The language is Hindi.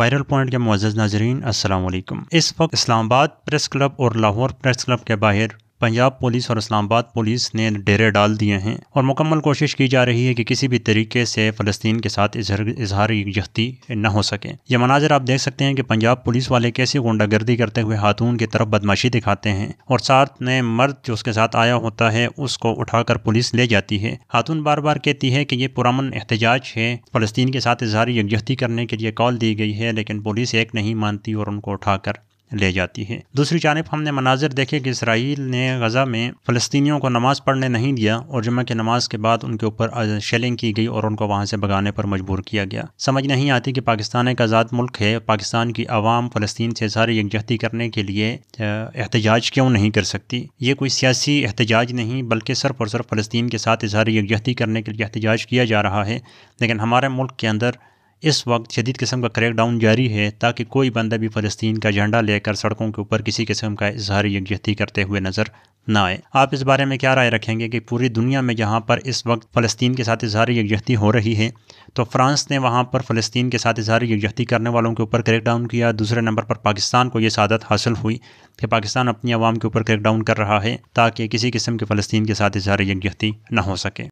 वायरल पॉइंट के मोज़ नाजरीन असल इस वक्त इस्लामाबाद प्रेस क्लब और लाहौर प्रेस क्लब के बाहर पंजाब पुलिस और इस्लामाबाद पुलिस ने डेरे डाल दिए हैं और मुकम्मल कोशिश की जा रही है कि किसी भी तरीके से फ़लस्तीन के साथ इजहार यकजहती न हो सके ये मनाजर आप देख सकते हैं कि पंजाब पुलिस वाले कैसे गुंडागर्दी करते हुए खातून की तरफ बदमाशी दिखाते हैं और साथ नए मर्द जो उसके साथ आया होता है उसको उठाकर पुलिस ले जाती है खातून बार बार कहती है कि ये पुरान एहतजाज है फ़लस्तीन के साथ इजहार यकजहती करने के लिए कॉल दी गई है लेकिन पुलिस एक नहीं मानती और उनको उठाकर ले जाती है दूसरी जानब हमने मनाजिर देखे कि इसराइल ने गज़ा में फ़लस्तियों को नमाज़ पढ़ने नहीं दिया और जुम्मे की नमाज के बाद उनके ऊपर शेलिंग की गई और उनको वहाँ से भगाने पर मजबूर किया गया समझ नहीं आती कि पाकिस्तान एक आज़ाद मुल्क है पाकिस्तान की आवाम फ़लस्तीन से सारी यकजहती करने के लिए एहतजाज क्यों नहीं कर सकती ये कोई सियासी एहतजाज नहीं बल्कि सिर्फ और सिर्फ फ़लस्तीन के साथ इजहार यकजहती करने के लिए एहतजाज किया जा रहा है लेकिन हमारे मुल्क के अंदर इस वक्त शदीद किस्म का क्रैक डाउन जारी है ताकि कोई बंदा भी फ़लस्तीन का झंडा लेकर सड़कों के ऊपर किसी किस्म का इजहार यकजहती करते हुए नज़र न आए आप इस बारे में क्या राय रखेंगे कि पूरी दुनिया में जहाँ पर इस वक्त फ़लस्तीन के साथ इजहार यकजहती हो रही है तो फ्रांस ने वहाँ पर फ़लस्तीन के साथ इजहार यकजहती करने वालों के ऊपर क्रैक डाउन किया दूसरे नंबर पर पाकिस्तान को यह सादत हासिल हुई कि पाकिस्तान अपनी आवाम के ऊपर क्रैक डाउन कर रहा है ताकि किसी किस्म के फ़लस्तीन के साथ इजहार यकजहती न हो सके